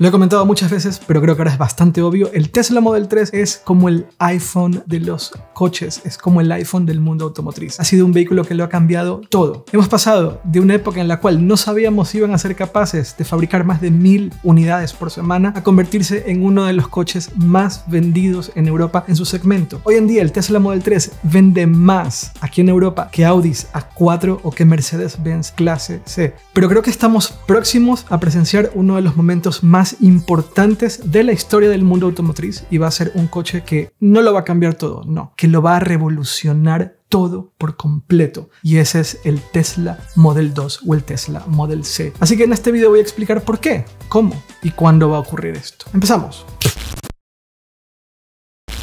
Lo he comentado muchas veces, pero creo que ahora es bastante obvio. El Tesla Model 3 es como el iPhone de los coches, es como el iPhone del mundo automotriz. Ha sido un vehículo que lo ha cambiado todo. Hemos pasado de una época en la cual no sabíamos si iban a ser capaces de fabricar más de mil unidades por semana a convertirse en uno de los coches más vendidos en Europa en su segmento. Hoy en día el Tesla Model 3 vende más aquí en Europa que Audis A4 o que Mercedes-Benz clase C. Pero creo que estamos próximos a presenciar uno de los momentos más importantes de la historia del mundo automotriz y va a ser un coche que no lo va a cambiar todo, no, que lo va a revolucionar todo por completo. Y ese es el Tesla Model 2 o el Tesla Model C. Así que en este video voy a explicar por qué, cómo y cuándo va a ocurrir esto. Empezamos.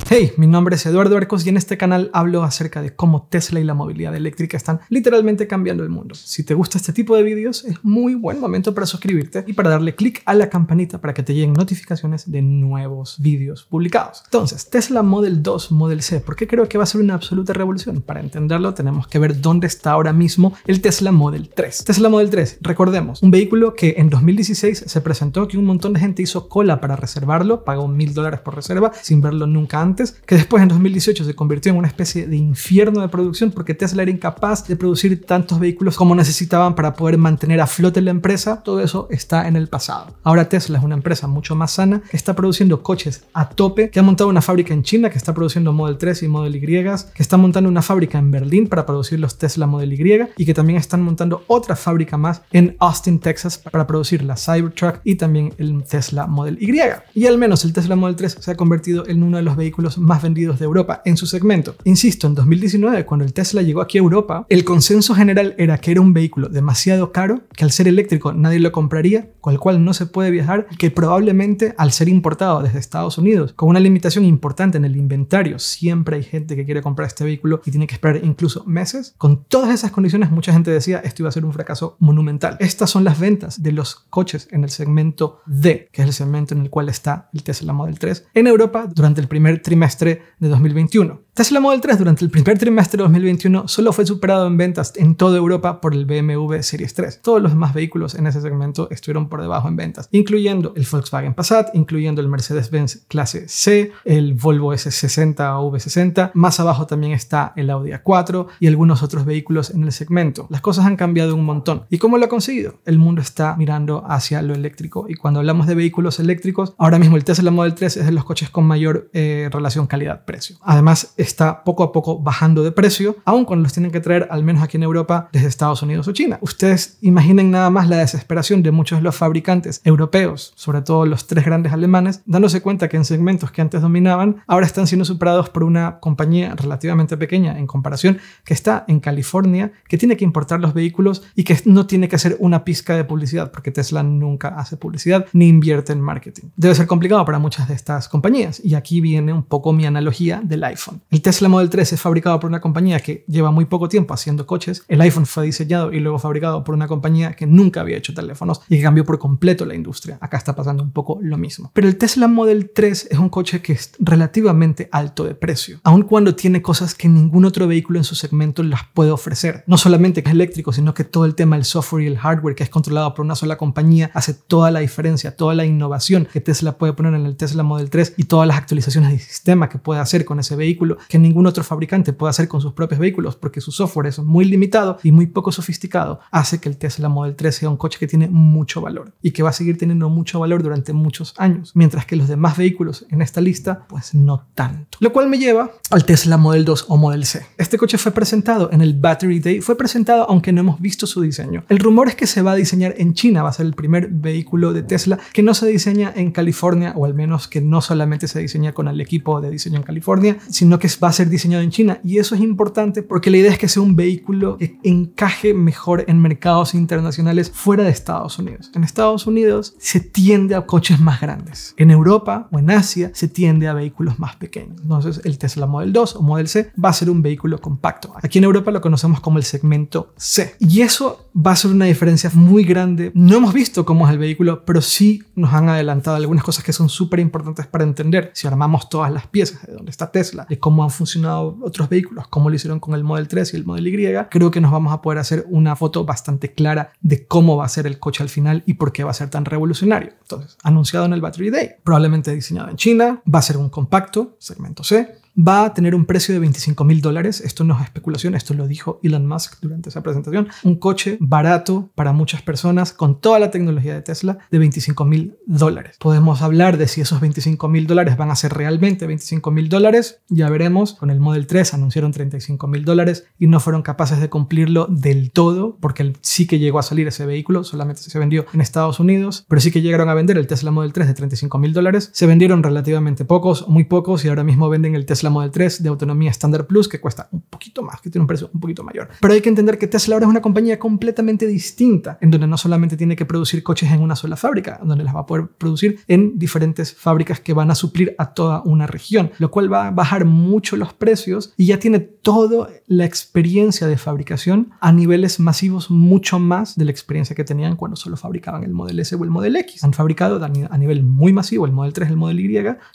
Hey, mi nombre es Eduardo Arcos y en este canal hablo acerca de cómo Tesla y la movilidad eléctrica están literalmente cambiando el mundo. Si te gusta este tipo de vídeos, es muy buen momento para suscribirte y para darle click a la campanita para que te lleguen notificaciones de nuevos vídeos publicados. Entonces, Tesla Model 2, Model C, ¿por qué creo que va a ser una absoluta revolución? Para entenderlo, tenemos que ver dónde está ahora mismo el Tesla Model 3. Tesla Model 3, recordemos, un vehículo que en 2016 se presentó que un montón de gente hizo cola para reservarlo, pagó mil dólares por reserva sin verlo nunca antes que después en 2018 se convirtió en una especie de infierno de producción porque Tesla era incapaz de producir tantos vehículos como necesitaban para poder mantener a flote la empresa, todo eso está en el pasado. Ahora Tesla es una empresa mucho más sana, que está produciendo coches a tope, que ha montado una fábrica en China que está produciendo Model 3 y Model Y, que está montando una fábrica en Berlín para producir los Tesla Model Y y que también están montando otra fábrica más en Austin, Texas para producir la Cybertruck y también el Tesla Model Y. Y al menos el Tesla Model 3 se ha convertido en uno de los vehículos más vendidos de Europa en su segmento. Insisto, en 2019, cuando el Tesla llegó aquí a Europa, el consenso general era que era un vehículo demasiado caro, que al ser eléctrico nadie lo compraría con el cual no se puede viajar, que probablemente al ser importado desde Estados Unidos, con una limitación importante en el inventario, siempre hay gente que quiere comprar este vehículo y tiene que esperar incluso meses. Con todas esas condiciones, mucha gente decía, esto iba a ser un fracaso monumental. Estas son las ventas de los coches en el segmento D, que es el segmento en el cual está el Tesla Model 3, en Europa durante el primer trimestre de 2021. Tesla Model 3 durante el primer trimestre de 2021 solo fue superado en ventas en toda Europa por el BMW Series 3. Todos los demás vehículos en ese segmento estuvieron por debajo en ventas, incluyendo el Volkswagen Passat, incluyendo el Mercedes-Benz clase C, el Volvo S60 o V60. Más abajo también está el Audi A4 y algunos otros vehículos en el segmento. Las cosas han cambiado un montón. ¿Y cómo lo ha conseguido? El mundo está mirando hacia lo eléctrico y cuando hablamos de vehículos eléctricos, ahora mismo el Tesla Model 3 es de los coches con mayor eh, relación calidad-precio. Además, está poco a poco bajando de precio, aun cuando los tienen que traer al menos aquí en Europa desde Estados Unidos o China. Ustedes imaginen nada más la desesperación de muchos de los fabricantes europeos, sobre todo los tres grandes alemanes, dándose cuenta que en segmentos que antes dominaban, ahora están siendo superados por una compañía relativamente pequeña en comparación que está en California, que tiene que importar los vehículos y que no tiene que hacer una pizca de publicidad, porque Tesla nunca hace publicidad ni invierte en marketing. Debe ser complicado para muchas de estas compañías y aquí viene un poco mi analogía del iPhone. Y Tesla Model 3 es fabricado por una compañía que lleva muy poco tiempo haciendo coches. El iPhone fue diseñado y luego fabricado por una compañía que nunca había hecho teléfonos y que cambió por completo la industria. Acá está pasando un poco lo mismo. Pero el Tesla Model 3 es un coche que es relativamente alto de precio, aun cuando tiene cosas que ningún otro vehículo en su segmento las puede ofrecer. No solamente que es eléctrico, sino que todo el tema del software y el hardware que es controlado por una sola compañía hace toda la diferencia, toda la innovación que Tesla puede poner en el Tesla Model 3 y todas las actualizaciones de sistema que puede hacer con ese vehículo que ningún otro fabricante puede hacer con sus propios vehículos porque su software es muy limitado y muy poco sofisticado, hace que el Tesla Model 3 sea un coche que tiene mucho valor y que va a seguir teniendo mucho valor durante muchos años, mientras que los demás vehículos en esta lista pues no tanto. Lo cual me lleva al Tesla Model 2 o Model C. Este coche fue presentado en el Battery Day, fue presentado aunque no hemos visto su diseño. El rumor es que se va a diseñar en China, va a ser el primer vehículo de Tesla que no se diseña en California o al menos que no solamente se diseña con el equipo de diseño en California, sino que va a ser diseñado en China. Y eso es importante porque la idea es que sea un vehículo que encaje mejor en mercados internacionales fuera de Estados Unidos. En Estados Unidos se tiende a coches más grandes. En Europa o en Asia se tiende a vehículos más pequeños. Entonces el Tesla Model 2 o Model C va a ser un vehículo compacto. Aquí en Europa lo conocemos como el segmento C. Y eso va a ser una diferencia muy grande. No hemos visto cómo es el vehículo, pero sí nos han adelantado algunas cosas que son súper importantes para entender si armamos todas las piezas de dónde está Tesla, de cómo han funcionado otros vehículos, cómo lo hicieron con el Model 3 y el Model Y, creo que nos vamos a poder hacer una foto bastante clara de cómo va a ser el coche al final y por qué va a ser tan revolucionario. Entonces, anunciado en el Battery Day, probablemente diseñado en China, va a ser un compacto, segmento C, va a tener un precio de 25 mil dólares. Esto no es especulación, esto lo dijo Elon Musk durante esa presentación. Un coche barato para muchas personas con toda la tecnología de Tesla de 25 mil dólares. Podemos hablar de si esos 25 mil dólares van a ser realmente 25 mil dólares. Ya veremos. Con el Model 3 anunciaron 35 mil dólares y no fueron capaces de cumplirlo del todo porque sí que llegó a salir ese vehículo, solamente se vendió en Estados Unidos, pero sí que llegaron a vender el Tesla Model 3 de 35 mil dólares. Se vendieron relativamente pocos, muy pocos y ahora mismo venden el Tesla Model 3 de autonomía Standard Plus que cuesta un poquito más, que tiene un precio un poquito mayor. Pero hay que entender que Tesla ahora es una compañía completamente distinta, en donde no solamente tiene que producir coches en una sola fábrica, donde las va a poder producir en diferentes fábricas que van a suplir a toda una región, lo cual va a bajar mucho los precios y ya tiene toda la experiencia de fabricación a niveles masivos mucho más de la experiencia que tenían cuando solo fabricaban el Model S o el Model X. Han fabricado a nivel muy masivo el Model 3, el Model Y.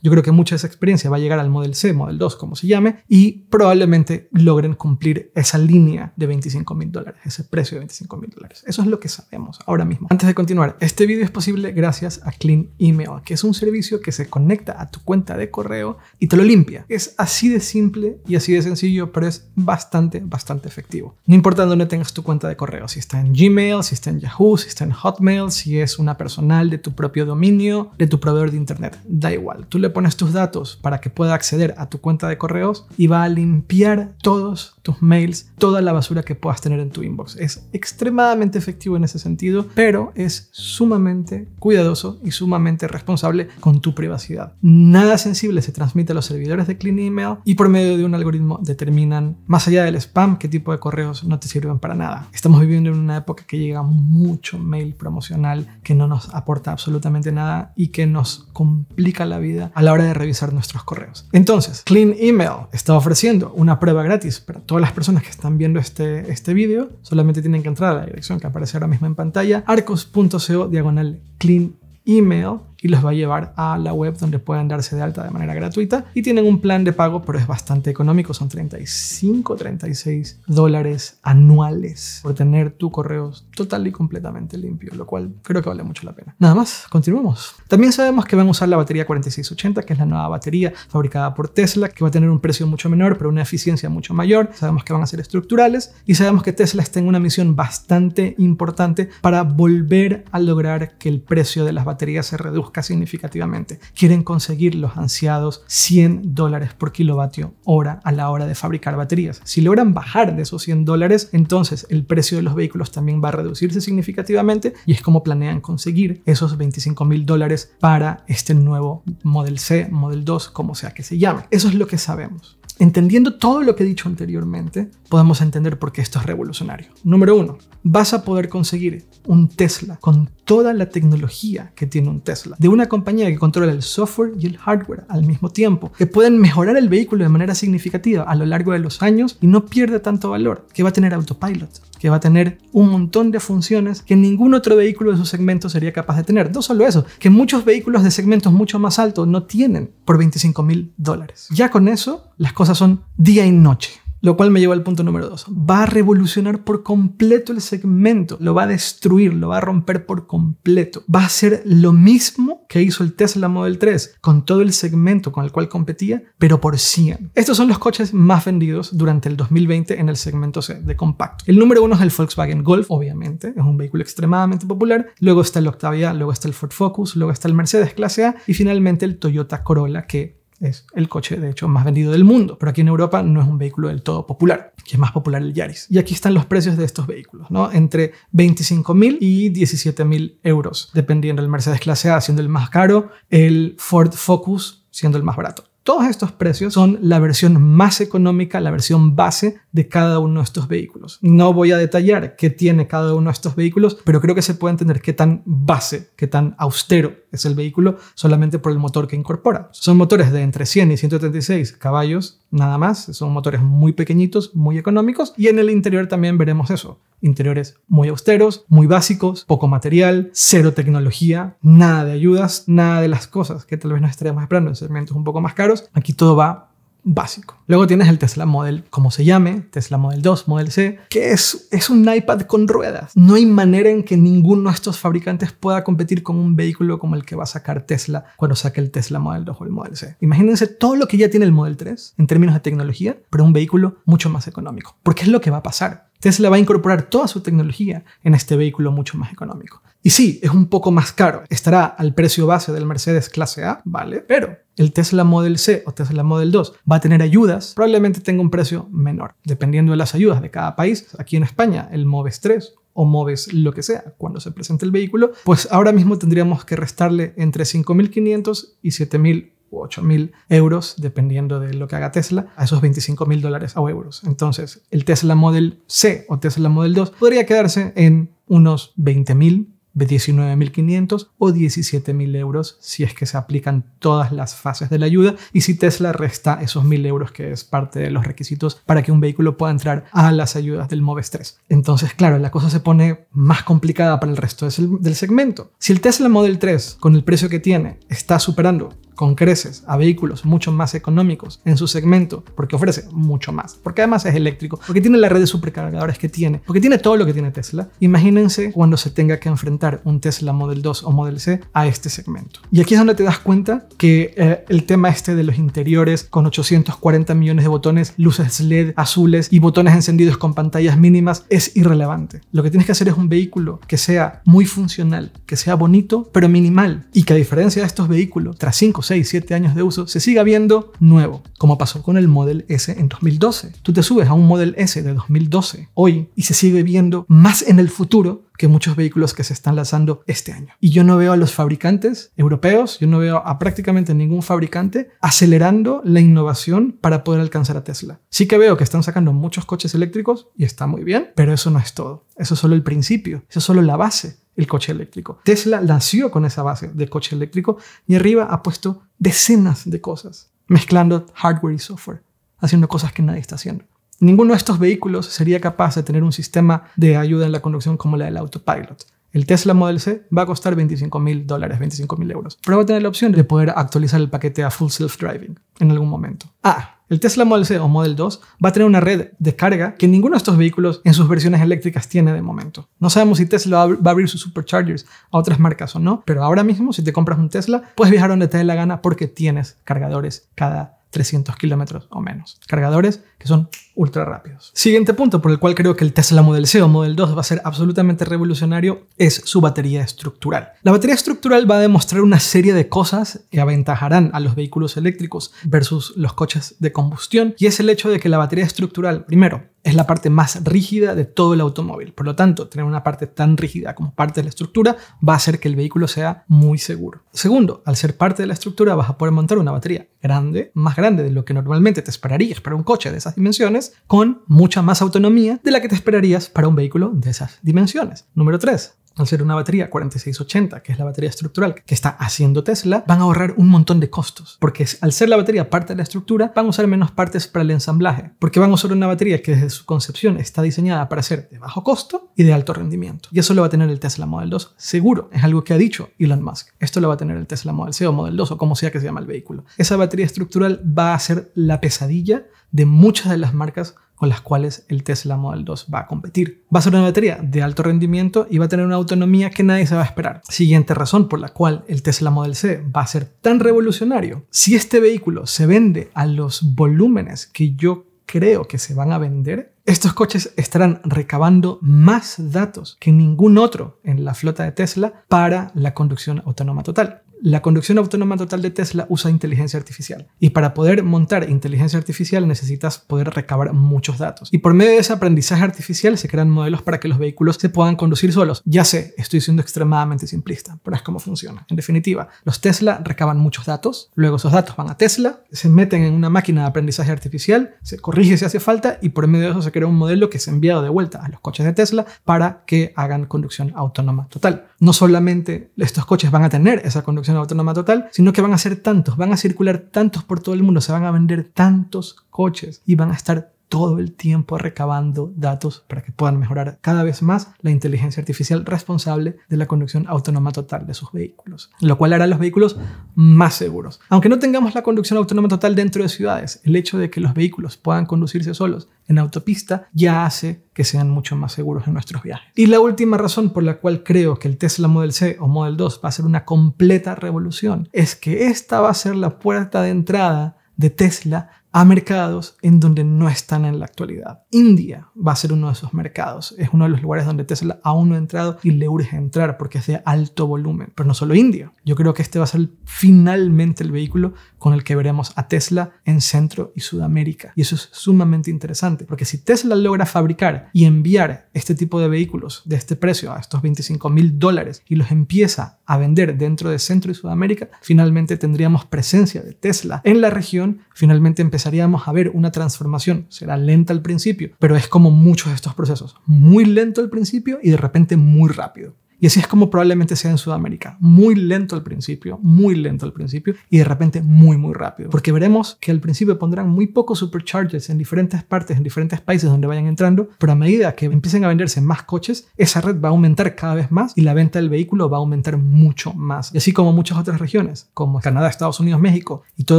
Yo creo que mucha de esa experiencia va a llegar al Model C, Model como se llame, y probablemente logren cumplir esa línea de 25 mil dólares, ese precio de 25 mil dólares. Eso es lo que sabemos ahora mismo. Antes de continuar, este video es posible gracias a Clean Email, que es un servicio que se conecta a tu cuenta de correo y te lo limpia. Es así de simple y así de sencillo, pero es bastante, bastante efectivo. No importa dónde tengas tu cuenta de correo, si está en Gmail, si está en Yahoo, si está en Hotmail, si es una personal de tu propio dominio, de tu proveedor de Internet, da igual. Tú le pones tus datos para que pueda acceder a tu cuenta cuenta de correos y va a limpiar todos tus mails, toda la basura que puedas tener en tu inbox. Es extremadamente efectivo en ese sentido, pero es sumamente cuidadoso y sumamente responsable con tu privacidad. Nada sensible se transmite a los servidores de Clean Email y por medio de un algoritmo determinan, más allá del spam, qué tipo de correos no te sirven para nada. Estamos viviendo en una época que llega mucho mail promocional que no nos aporta absolutamente nada y que nos complica la vida a la hora de revisar nuestros correos. Entonces, Clean Clean Email está ofreciendo una prueba gratis para todas las personas que están viendo este, este vídeo. Solamente tienen que entrar a la dirección que aparece ahora mismo en pantalla, arcos.co diagonal clean email y los va a llevar a la web donde puedan darse de alta de manera gratuita y tienen un plan de pago pero es bastante económico, son 35, 36 dólares anuales por tener tu correo total y completamente limpio, lo cual creo que vale mucho la pena. Nada más, continuemos. También sabemos que van a usar la batería 4680, que es la nueva batería fabricada por Tesla, que va a tener un precio mucho menor pero una eficiencia mucho mayor. Sabemos que van a ser estructurales y sabemos que Tesla está en una misión bastante importante para volver a lograr que el precio de las baterías se reduzca significativamente. Quieren conseguir los ansiados 100 dólares por kilovatio hora a la hora de fabricar baterías. Si logran bajar de esos 100 dólares, entonces el precio de los vehículos también va a reducirse significativamente y es como planean conseguir esos 25 mil dólares para este nuevo Model C, Model 2, como sea que se llame. Eso es lo que sabemos. Entendiendo todo lo que he dicho anteriormente, podemos entender por qué esto es revolucionario. Número uno, vas a poder conseguir un Tesla con toda la tecnología que tiene un Tesla, de una compañía que controla el software y el hardware al mismo tiempo, que pueden mejorar el vehículo de manera significativa a lo largo de los años y no pierde tanto valor, que va a tener autopilot, que va a tener un montón de funciones que ningún otro vehículo de su segmento sería capaz de tener. No solo eso, que muchos vehículos de segmentos mucho más altos no tienen por 25 mil dólares. Ya con eso, las cosas son día y noche. Lo cual me lleva al punto número dos. Va a revolucionar por completo el segmento, lo va a destruir, lo va a romper por completo. Va a ser lo mismo que hizo el Tesla Model 3, con todo el segmento con el cual competía, pero por 100. Estos son los coches más vendidos durante el 2020 en el segmento C de compacto. El número uno es el Volkswagen Golf, obviamente, es un vehículo extremadamente popular. Luego está el Octavia, luego está el Ford Focus, luego está el Mercedes Clase A y finalmente el Toyota Corolla, que es el coche de hecho más vendido del mundo, pero aquí en Europa no es un vehículo del todo popular, que es más popular el Yaris. Y aquí están los precios de estos vehículos, ¿no? Entre 25.000 y 17.000 euros, dependiendo del Mercedes clase A siendo el más caro, el Ford Focus siendo el más barato. Todos estos precios son la versión más económica, la versión base de cada uno de estos vehículos. No voy a detallar qué tiene cada uno de estos vehículos, pero creo que se puede entender qué tan base, qué tan austero es el vehículo solamente por el motor que incorpora. Son motores de entre 100 y 136 caballos, nada más. Son motores muy pequeñitos, muy económicos y en el interior también veremos eso interiores muy austeros, muy básicos, poco material, cero tecnología, nada de ayudas, nada de las cosas que tal vez nos estaríamos esperando en segmentos un poco más caros. Aquí todo va básico. Luego tienes el Tesla Model, como se llame, Tesla Model 2, Model C, que es, es un iPad con ruedas. No hay manera en que ninguno de estos fabricantes pueda competir con un vehículo como el que va a sacar Tesla cuando saque el Tesla Model 2 o el Model C. Imagínense todo lo que ya tiene el Model 3 en términos de tecnología, pero un vehículo mucho más económico, porque es lo que va a pasar. Tesla va a incorporar toda su tecnología en este vehículo mucho más económico. Y sí, es un poco más caro. Estará al precio base del Mercedes clase A, ¿vale? Pero el Tesla Model C o Tesla Model 2 va a tener ayudas, probablemente tenga un precio menor, dependiendo de las ayudas de cada país. Aquí en España, el MOVES 3 o MOVES lo que sea, cuando se presente el vehículo, pues ahora mismo tendríamos que restarle entre 5.500 y 7.000 o 8.000 euros, dependiendo de lo que haga Tesla, a esos 25.000 dólares o euros. Entonces, el Tesla Model C o Tesla Model 2 podría quedarse en unos 20.000 19.500 o 17.000 euros si es que se aplican todas las fases de la ayuda y si Tesla resta esos 1.000 euros que es parte de los requisitos para que un vehículo pueda entrar a las ayudas del MOVES 3. Entonces, claro, la cosa se pone más complicada para el resto del segmento. Si el Tesla Model 3, con el precio que tiene, está superando con creces a vehículos mucho más económicos en su segmento, porque ofrece mucho más, porque además es eléctrico, porque tiene la red de supercargadores que tiene, porque tiene todo lo que tiene Tesla. Imagínense cuando se tenga que enfrentar un Tesla Model 2 o Model C a este segmento. Y aquí es donde te das cuenta que eh, el tema este de los interiores con 840 millones de botones, luces LED azules y botones encendidos con pantallas mínimas es irrelevante. Lo que tienes que hacer es un vehículo que sea muy funcional, que sea bonito, pero minimal y que a diferencia de estos vehículos, tras 5 o 6, siete años de uso, se siga viendo nuevo, como pasó con el Model S en 2012. Tú te subes a un Model S de 2012 hoy y se sigue viendo más en el futuro que muchos vehículos que se están lanzando este año. Y yo no veo a los fabricantes europeos, yo no veo a prácticamente ningún fabricante acelerando la innovación para poder alcanzar a Tesla. Sí que veo que están sacando muchos coches eléctricos y está muy bien, pero eso no es todo. Eso es solo el principio, eso es solo la base el coche eléctrico. Tesla nació con esa base de coche eléctrico y arriba ha puesto decenas de cosas, mezclando hardware y software, haciendo cosas que nadie está haciendo. Ninguno de estos vehículos sería capaz de tener un sistema de ayuda en la conducción como la del autopilot. El Tesla Model C va a costar 25 mil dólares, 25 mil euros, pero va a tener la opción de poder actualizar el paquete a Full Self Driving en algún momento. Ah, el Tesla Model C o Model 2 va a tener una red de carga que ninguno de estos vehículos en sus versiones eléctricas tiene de momento. No sabemos si Tesla va a abrir sus superchargers a otras marcas o no, pero ahora mismo si te compras un Tesla puedes viajar donde te dé la gana porque tienes cargadores cada 300 kilómetros o menos. Cargadores que son ultra rápidos. Siguiente punto por el cual creo que el Tesla Model C o Model 2 va a ser absolutamente revolucionario es su batería estructural. La batería estructural va a demostrar una serie de cosas que aventajarán a los vehículos eléctricos versus los coches de combustión y es el hecho de que la batería estructural, primero, es la parte más rígida de todo el automóvil. Por lo tanto, tener una parte tan rígida como parte de la estructura va a hacer que el vehículo sea muy seguro. Segundo, al ser parte de la estructura vas a poder montar una batería grande, más grande de lo que normalmente te esperarías para un coche de esas dimensiones con mucha más autonomía de la que te esperarías para un vehículo de esas dimensiones. Número 3 al ser una batería 4680, que es la batería estructural que está haciendo Tesla, van a ahorrar un montón de costos, porque al ser la batería parte de la estructura, van a usar menos partes para el ensamblaje, porque van a usar una batería que desde su concepción está diseñada para ser de bajo costo y de alto rendimiento. Y eso lo va a tener el Tesla Model 2, seguro, es algo que ha dicho Elon Musk. Esto lo va a tener el Tesla Model C e o Model 2 o como sea que se llama el vehículo. Esa batería estructural va a ser la pesadilla de muchas de las marcas con las cuales el Tesla Model 2 va a competir. Va a ser una batería de alto rendimiento y va a tener una autonomía que nadie se va a esperar. Siguiente razón por la cual el Tesla Model C va a ser tan revolucionario. Si este vehículo se vende a los volúmenes que yo creo que se van a vender, estos coches estarán recabando más datos que ningún otro en la flota de Tesla para la conducción autónoma total. La conducción autónoma total de Tesla usa inteligencia artificial y para poder montar inteligencia artificial necesitas poder recabar muchos datos. Y por medio de ese aprendizaje artificial se crean modelos para que los vehículos se puedan conducir solos. Ya sé, estoy siendo extremadamente simplista, pero es como funciona. En definitiva, los Tesla recaban muchos datos, luego esos datos van a Tesla, se meten en una máquina de aprendizaje artificial, se corrige si hace falta y por medio de eso se crea un modelo que es enviado de vuelta a los coches de Tesla para que hagan conducción autónoma total. No solamente estos coches van a tener esa conducción autónoma total, sino que van a ser tantos, van a circular tantos por todo el mundo, se van a vender tantos coches y van a estar todo el tiempo recabando datos para que puedan mejorar cada vez más la inteligencia artificial responsable de la conducción autónoma total de sus vehículos, lo cual hará los vehículos más seguros. Aunque no tengamos la conducción autónoma total dentro de ciudades, el hecho de que los vehículos puedan conducirse solos en autopista ya hace que sean mucho más seguros en nuestros viajes. Y la última razón por la cual creo que el Tesla Model C o Model 2 va a ser una completa revolución es que esta va a ser la puerta de entrada de Tesla a mercados en donde no están en la actualidad. India va a ser uno de esos mercados. Es uno de los lugares donde Tesla aún no ha entrado y le urge entrar porque es de alto volumen. Pero no solo India. Yo creo que este va a ser finalmente el vehículo con el que veremos a Tesla en Centro y Sudamérica. Y eso es sumamente interesante porque si Tesla logra fabricar y enviar este tipo de vehículos de este precio a estos 25 mil dólares y los empieza a vender dentro de Centro y Sudamérica, finalmente tendríamos presencia de Tesla en la región. Finalmente empezamos empezaríamos a ver una transformación. Será lenta al principio, pero es como muchos de estos procesos. Muy lento al principio y de repente muy rápido. Y así es como probablemente sea en Sudamérica. Muy lento al principio, muy lento al principio y de repente muy, muy rápido. Porque veremos que al principio pondrán muy pocos superchargers en diferentes partes, en diferentes países donde vayan entrando, pero a medida que empiecen a venderse más coches, esa red va a aumentar cada vez más y la venta del vehículo va a aumentar mucho más. Y así como muchas otras regiones, como Canadá, Estados Unidos, México y toda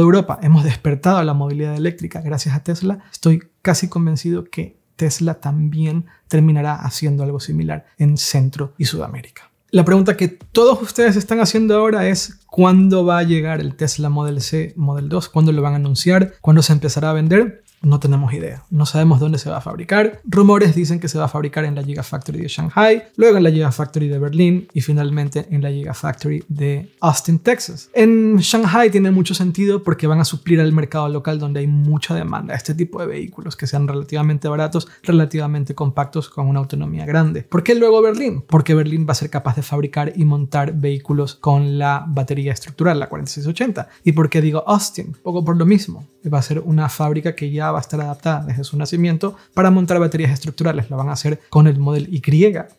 Europa, hemos despertado la movilidad eléctrica gracias a Tesla, estoy casi convencido que Tesla también terminará haciendo algo similar en Centro y Sudamérica. La pregunta que todos ustedes están haciendo ahora es ¿cuándo va a llegar el Tesla Model C, Model 2? ¿Cuándo lo van a anunciar? ¿Cuándo se empezará a vender? No tenemos idea, no sabemos dónde se va a fabricar. Rumores dicen que se va a fabricar en la Gigafactory de Shanghai, luego en la Gigafactory de Berlín y finalmente en la Gigafactory de Austin, Texas. En Shanghai tiene mucho sentido porque van a suplir al mercado local donde hay mucha demanda este tipo de vehículos que sean relativamente baratos, relativamente compactos con una autonomía grande. ¿Por qué luego Berlín? Porque Berlín va a ser capaz de fabricar y montar vehículos con la batería estructural, la 4680. ¿Y por qué digo Austin? Poco por lo mismo. Va a ser una fábrica que ya va a estar adaptada desde su nacimiento para montar baterías estructurales. Lo van a hacer con el Model Y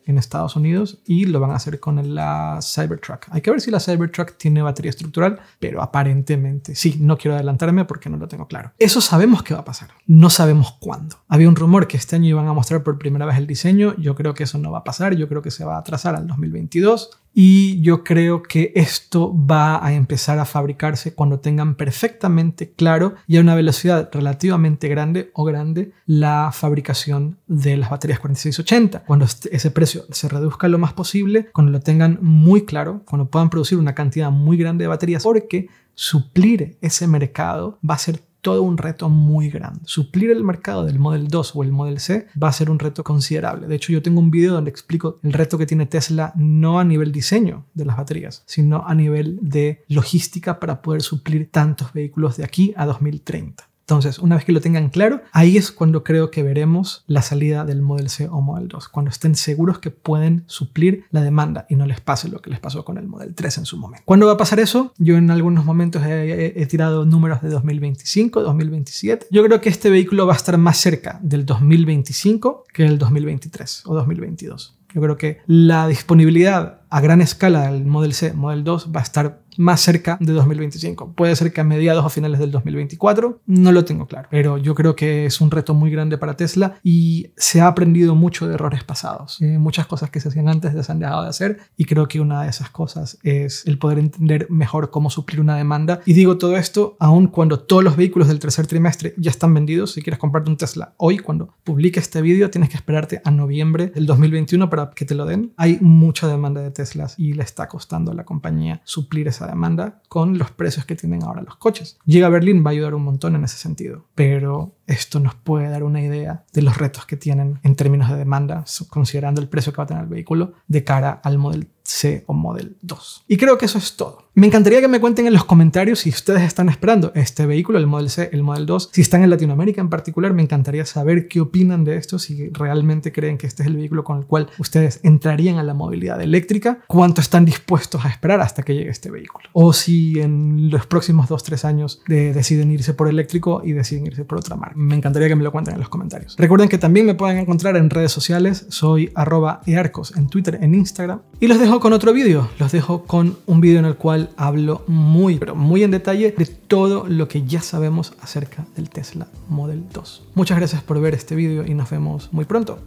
en Estados Unidos y lo van a hacer con la Cybertruck. Hay que ver si la Cybertruck tiene batería estructural, pero aparentemente sí. No quiero adelantarme porque no lo tengo claro. Eso sabemos que va a pasar. No sabemos cuándo. Había un rumor que este año iban a mostrar por primera vez el diseño. Yo creo que eso no va a pasar. Yo creo que se va a atrasar al 2022. Y yo creo que esto va a empezar a fabricarse cuando tengan perfectamente claro y a una velocidad relativamente grande o grande la fabricación de las baterías 4680. Cuando este, ese precio se reduzca lo más posible, cuando lo tengan muy claro, cuando puedan producir una cantidad muy grande de baterías, porque suplir ese mercado va a ser todo un reto muy grande. Suplir el mercado del Model 2 o el Model C va a ser un reto considerable. De hecho, yo tengo un video donde explico el reto que tiene Tesla no a nivel diseño de las baterías, sino a nivel de logística para poder suplir tantos vehículos de aquí a 2030. Entonces, una vez que lo tengan claro, ahí es cuando creo que veremos la salida del Model C o Model 2, cuando estén seguros que pueden suplir la demanda y no les pase lo que les pasó con el Model 3 en su momento. ¿Cuándo va a pasar eso? Yo en algunos momentos he, tirado números de 2025, 2027. Yo creo que este vehículo va a estar más cerca del 2025 que el 2023 o 2022. Yo creo que la disponibilidad a gran escala el Model C, Model 2 va a estar más cerca de 2025. Puede ser que a mediados o finales del 2024, no lo tengo claro, pero yo creo que es un reto muy grande para Tesla y se ha aprendido mucho de errores pasados. Eh, muchas cosas que se hacían antes se han dejado de hacer y creo que una de esas cosas es el poder entender mejor cómo suplir una demanda. Y digo todo esto aún cuando todos los vehículos del tercer trimestre ya están vendidos. Si quieres comprarte un Tesla hoy, cuando publique este vídeo, tienes que esperarte a noviembre del 2021 para que te lo den. Hay mucha demanda de Tesla y le está costando a la compañía suplir esa demanda con los precios que tienen ahora los coches. Llega a Berlín va a ayudar un montón en ese sentido, pero esto nos puede dar una idea de los retos que tienen en términos de demanda, considerando el precio que va a tener el vehículo de cara al modelo. C o Model 2. Y creo que eso es todo. Me encantaría que me cuenten en los comentarios si ustedes están esperando este vehículo, el Model C, el Model 2. Si están en Latinoamérica en particular, me encantaría saber qué opinan de esto, si realmente creen que este es el vehículo con el cual ustedes entrarían a la movilidad eléctrica, cuánto están dispuestos a esperar hasta que llegue este vehículo. O si en los próximos 2-3 años deciden irse por eléctrico y deciden irse por otra marca. Me encantaría que me lo cuenten en los comentarios. Recuerden que también me pueden encontrar en redes sociales, soy arroba earcos en Twitter, en Instagram. Y los dejo con otro vídeo, los dejo con un vídeo en el cual hablo muy, pero muy en detalle de todo lo que ya sabemos acerca del Tesla Model 2. Muchas gracias por ver este vídeo y nos vemos muy pronto.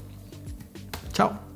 Chao.